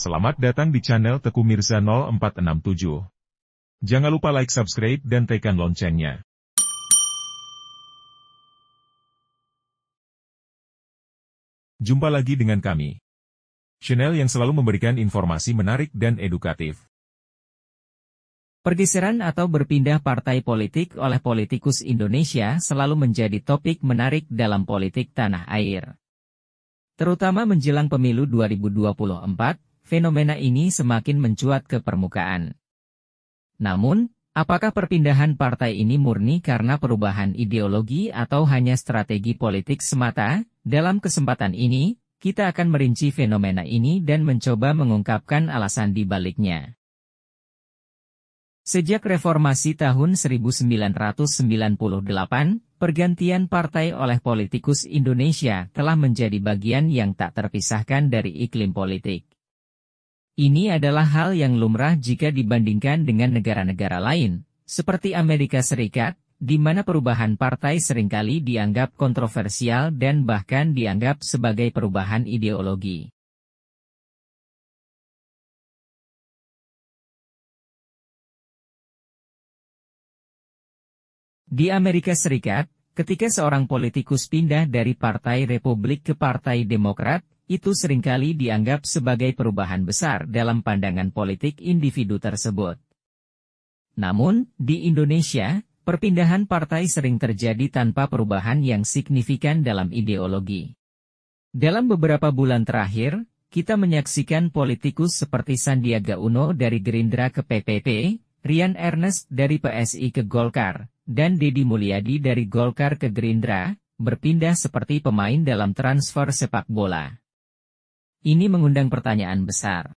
Selamat datang di channel Teku Mirza 0467. Jangan lupa like, subscribe, dan tekan loncengnya. Jumpa lagi dengan kami. Channel yang selalu memberikan informasi menarik dan edukatif. Pergeseran atau berpindah partai politik oleh politikus Indonesia selalu menjadi topik menarik dalam politik tanah air. Terutama menjelang pemilu 2024, fenomena ini semakin mencuat ke permukaan. Namun, apakah perpindahan partai ini murni karena perubahan ideologi atau hanya strategi politik semata? Dalam kesempatan ini, kita akan merinci fenomena ini dan mencoba mengungkapkan alasan di baliknya. Sejak reformasi tahun 1998, pergantian partai oleh politikus Indonesia telah menjadi bagian yang tak terpisahkan dari iklim politik. Ini adalah hal yang lumrah jika dibandingkan dengan negara-negara lain, seperti Amerika Serikat, di mana perubahan partai seringkali dianggap kontroversial dan bahkan dianggap sebagai perubahan ideologi. Di Amerika Serikat, ketika seorang politikus pindah dari Partai Republik ke Partai Demokrat, itu seringkali dianggap sebagai perubahan besar dalam pandangan politik individu tersebut. Namun, di Indonesia, perpindahan partai sering terjadi tanpa perubahan yang signifikan dalam ideologi. Dalam beberapa bulan terakhir, kita menyaksikan politikus seperti Sandiaga Uno dari Gerindra ke PPP, Rian Ernest dari PSI ke Golkar, dan Deddy Mulyadi dari Golkar ke Gerindra, berpindah seperti pemain dalam transfer sepak bola. Ini mengundang pertanyaan besar.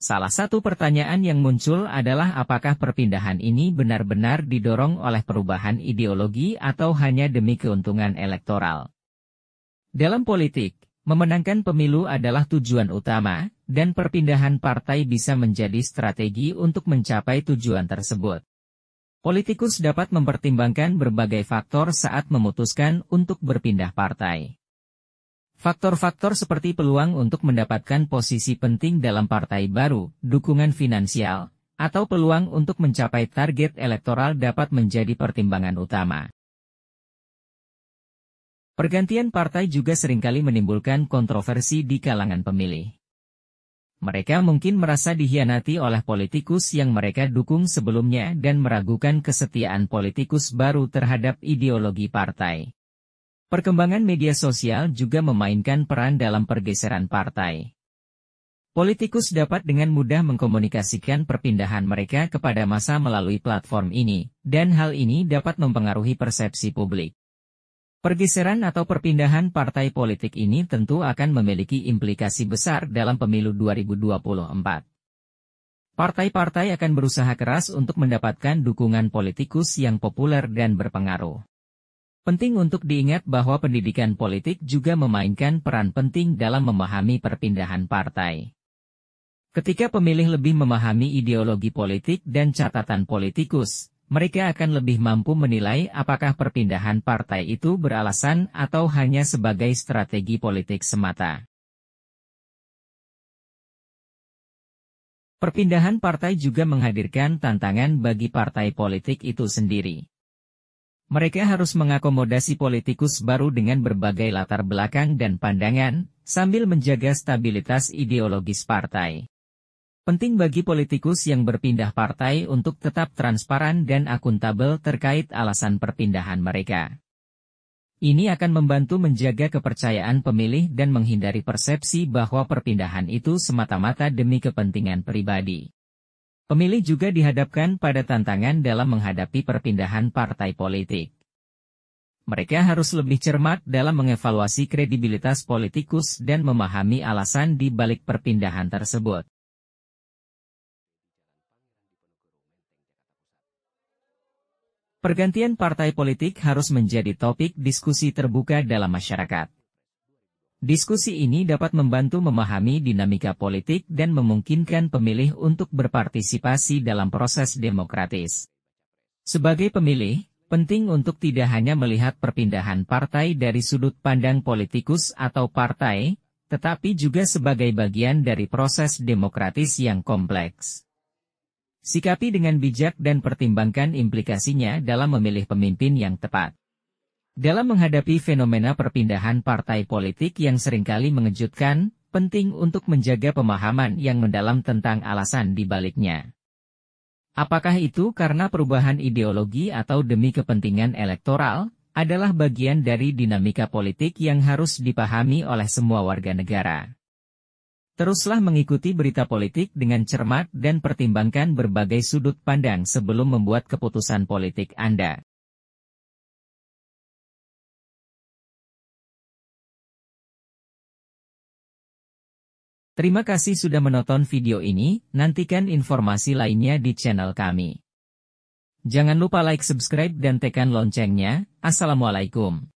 Salah satu pertanyaan yang muncul adalah apakah perpindahan ini benar-benar didorong oleh perubahan ideologi atau hanya demi keuntungan elektoral. Dalam politik, memenangkan pemilu adalah tujuan utama, dan perpindahan partai bisa menjadi strategi untuk mencapai tujuan tersebut. Politikus dapat mempertimbangkan berbagai faktor saat memutuskan untuk berpindah partai. Faktor-faktor seperti peluang untuk mendapatkan posisi penting dalam partai baru, dukungan finansial, atau peluang untuk mencapai target elektoral dapat menjadi pertimbangan utama. Pergantian partai juga seringkali menimbulkan kontroversi di kalangan pemilih. Mereka mungkin merasa dihianati oleh politikus yang mereka dukung sebelumnya dan meragukan kesetiaan politikus baru terhadap ideologi partai. Perkembangan media sosial juga memainkan peran dalam pergeseran partai. Politikus dapat dengan mudah mengkomunikasikan perpindahan mereka kepada masa melalui platform ini, dan hal ini dapat mempengaruhi persepsi publik. Pergeseran atau perpindahan partai politik ini tentu akan memiliki implikasi besar dalam pemilu 2024. Partai-partai akan berusaha keras untuk mendapatkan dukungan politikus yang populer dan berpengaruh. Penting untuk diingat bahwa pendidikan politik juga memainkan peran penting dalam memahami perpindahan partai. Ketika pemilih lebih memahami ideologi politik dan catatan politikus, mereka akan lebih mampu menilai apakah perpindahan partai itu beralasan atau hanya sebagai strategi politik semata. Perpindahan partai juga menghadirkan tantangan bagi partai politik itu sendiri. Mereka harus mengakomodasi politikus baru dengan berbagai latar belakang dan pandangan, sambil menjaga stabilitas ideologis partai. Penting bagi politikus yang berpindah partai untuk tetap transparan dan akuntabel terkait alasan perpindahan mereka. Ini akan membantu menjaga kepercayaan pemilih dan menghindari persepsi bahwa perpindahan itu semata-mata demi kepentingan pribadi. Pemilih juga dihadapkan pada tantangan dalam menghadapi perpindahan partai politik. Mereka harus lebih cermat dalam mengevaluasi kredibilitas politikus dan memahami alasan di balik perpindahan tersebut. Pergantian partai politik harus menjadi topik diskusi terbuka dalam masyarakat. Diskusi ini dapat membantu memahami dinamika politik dan memungkinkan pemilih untuk berpartisipasi dalam proses demokratis. Sebagai pemilih, penting untuk tidak hanya melihat perpindahan partai dari sudut pandang politikus atau partai, tetapi juga sebagai bagian dari proses demokratis yang kompleks. Sikapi dengan bijak dan pertimbangkan implikasinya dalam memilih pemimpin yang tepat. Dalam menghadapi fenomena perpindahan partai politik yang seringkali mengejutkan, penting untuk menjaga pemahaman yang mendalam tentang alasan dibaliknya. Apakah itu karena perubahan ideologi atau demi kepentingan elektoral, adalah bagian dari dinamika politik yang harus dipahami oleh semua warga negara. Teruslah mengikuti berita politik dengan cermat dan pertimbangkan berbagai sudut pandang sebelum membuat keputusan politik Anda. Terima kasih sudah menonton video ini, nantikan informasi lainnya di channel kami. Jangan lupa like subscribe dan tekan loncengnya. Assalamualaikum.